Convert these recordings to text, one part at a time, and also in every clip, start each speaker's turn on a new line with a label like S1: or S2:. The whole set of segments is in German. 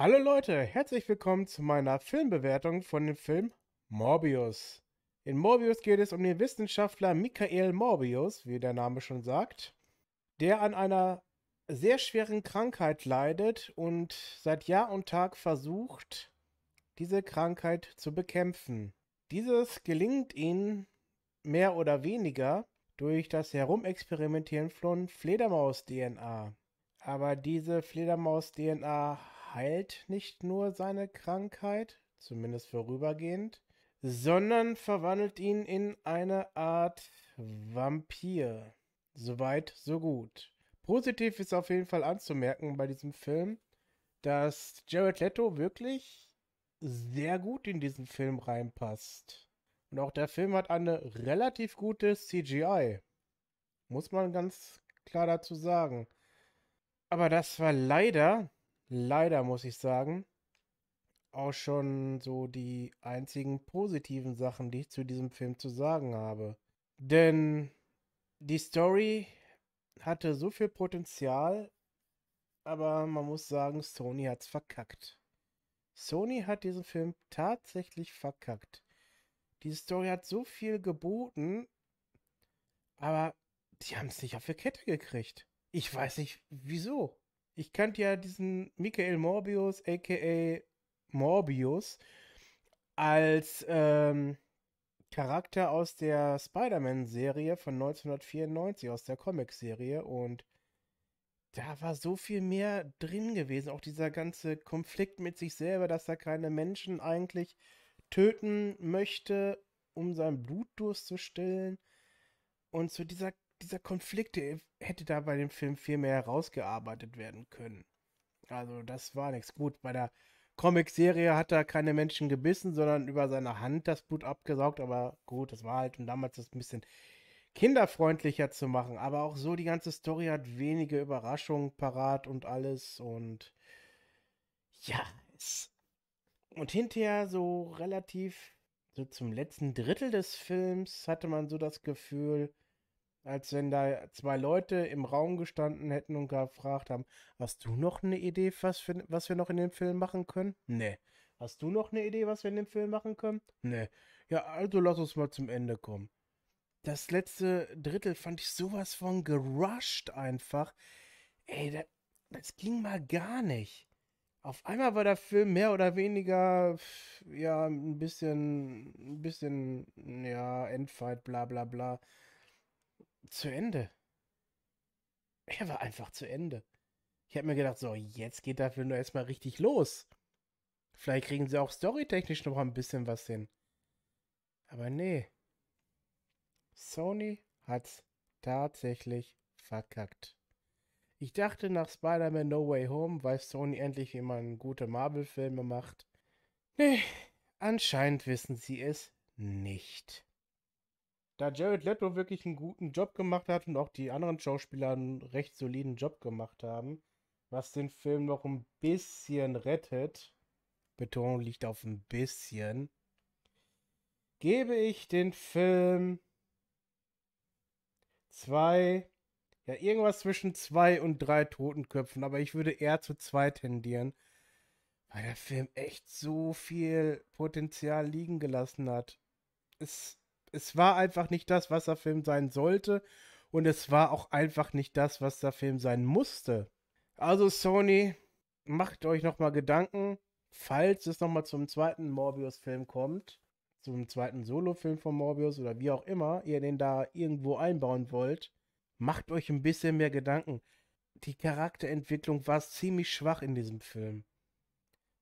S1: Hallo Leute, herzlich willkommen zu meiner Filmbewertung von dem Film Morbius. In Morbius geht es um den Wissenschaftler Michael Morbius, wie der Name schon sagt, der an einer sehr schweren Krankheit leidet und seit Jahr und Tag versucht, diese Krankheit zu bekämpfen. Dieses gelingt ihm mehr oder weniger durch das Herumexperimentieren von Fledermaus-DNA. Aber diese Fledermaus-DNA heilt nicht nur seine Krankheit, zumindest vorübergehend, sondern verwandelt ihn in eine Art Vampir. Soweit, so gut. Positiv ist auf jeden Fall anzumerken bei diesem Film, dass Jared Leto wirklich sehr gut in diesen Film reinpasst. Und auch der Film hat eine relativ gute CGI. Muss man ganz klar dazu sagen. Aber das war leider leider, muss ich sagen, auch schon so die einzigen positiven Sachen, die ich zu diesem Film zu sagen habe. Denn die Story hatte so viel Potenzial, aber man muss sagen, Sony hat's verkackt. Sony hat diesen Film tatsächlich verkackt. Diese Story hat so viel geboten, aber die haben es nicht auf die Kette gekriegt. Ich weiß nicht wieso. Ich kannte ja diesen Michael Morbius, aka Morbius, als ähm, Charakter aus der Spider-Man-Serie von 1994, aus der Comic-Serie. Und da war so viel mehr drin gewesen. Auch dieser ganze Konflikt mit sich selber, dass er keine Menschen eigentlich töten möchte, um seinen Blutdurst zu stillen. Und zu dieser dieser Konflikt der hätte da bei dem Film viel mehr herausgearbeitet werden können. Also das war nichts gut. Bei der Comic-Serie hat er keine Menschen gebissen, sondern über seine Hand das Blut abgesaugt. Aber gut, das war halt, um damals das ein bisschen kinderfreundlicher zu machen. Aber auch so, die ganze Story hat wenige Überraschungen parat und alles. Und ja, es. Und hinterher so relativ, so zum letzten Drittel des Films hatte man so das Gefühl, als wenn da zwei Leute im Raum gestanden hätten und gefragt haben, hast du noch eine Idee, was, für, was wir noch in dem Film machen können? Nee. Hast du noch eine Idee, was wir in dem Film machen können? Nee. Ja, also lass uns mal zum Ende kommen. Das letzte Drittel fand ich sowas von gerusht einfach. Ey, das, das ging mal gar nicht. Auf einmal war der Film mehr oder weniger, ja, ein bisschen, ein bisschen, ja, Endfight, bla bla bla zu Ende. Er war einfach zu Ende. Ich habe mir gedacht, so, jetzt geht der Film nur erstmal richtig los. Vielleicht kriegen sie auch storytechnisch noch ein bisschen was hin. Aber nee. Sony hat tatsächlich verkackt. Ich dachte, nach Spider-Man No Way Home weiß Sony endlich, wie man gute Marvel-Filme macht. Nee, anscheinend wissen sie es nicht da Jared Leto wirklich einen guten Job gemacht hat und auch die anderen Schauspieler einen recht soliden Job gemacht haben, was den Film noch ein bisschen rettet, Betonung liegt auf ein bisschen, gebe ich den Film zwei, ja, irgendwas zwischen zwei und drei Totenköpfen, aber ich würde eher zu zwei tendieren, weil der Film echt so viel Potenzial liegen gelassen hat. Es es war einfach nicht das, was der Film sein sollte. Und es war auch einfach nicht das, was der Film sein musste. Also Sony, macht euch nochmal Gedanken, falls es nochmal zum zweiten Morbius-Film kommt, zum zweiten Solo-Film von Morbius oder wie auch immer, ihr den da irgendwo einbauen wollt, macht euch ein bisschen mehr Gedanken. Die Charakterentwicklung war ziemlich schwach in diesem Film.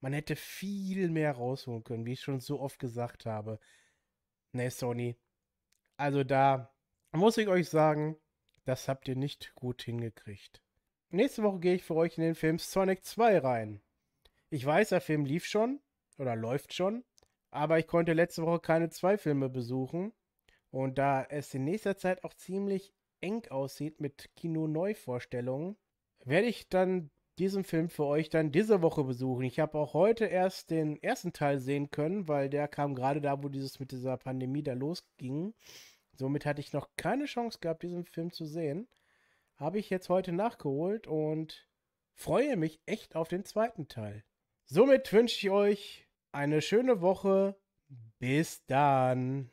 S1: Man hätte viel mehr rausholen können, wie ich schon so oft gesagt habe. Nee, Sony. Also da muss ich euch sagen, das habt ihr nicht gut hingekriegt. Nächste Woche gehe ich für euch in den Film Sonic 2 rein. Ich weiß, der Film lief schon oder läuft schon, aber ich konnte letzte Woche keine zwei Filme besuchen. Und da es in nächster Zeit auch ziemlich eng aussieht mit Kino-Neuvorstellungen, werde ich dann diesen Film für euch dann diese Woche besuchen. Ich habe auch heute erst den ersten Teil sehen können, weil der kam gerade da, wo dieses mit dieser Pandemie da losging. Somit hatte ich noch keine Chance gehabt, diesen Film zu sehen. Habe ich jetzt heute nachgeholt und freue mich echt auf den zweiten Teil. Somit wünsche ich euch eine schöne Woche. Bis dann.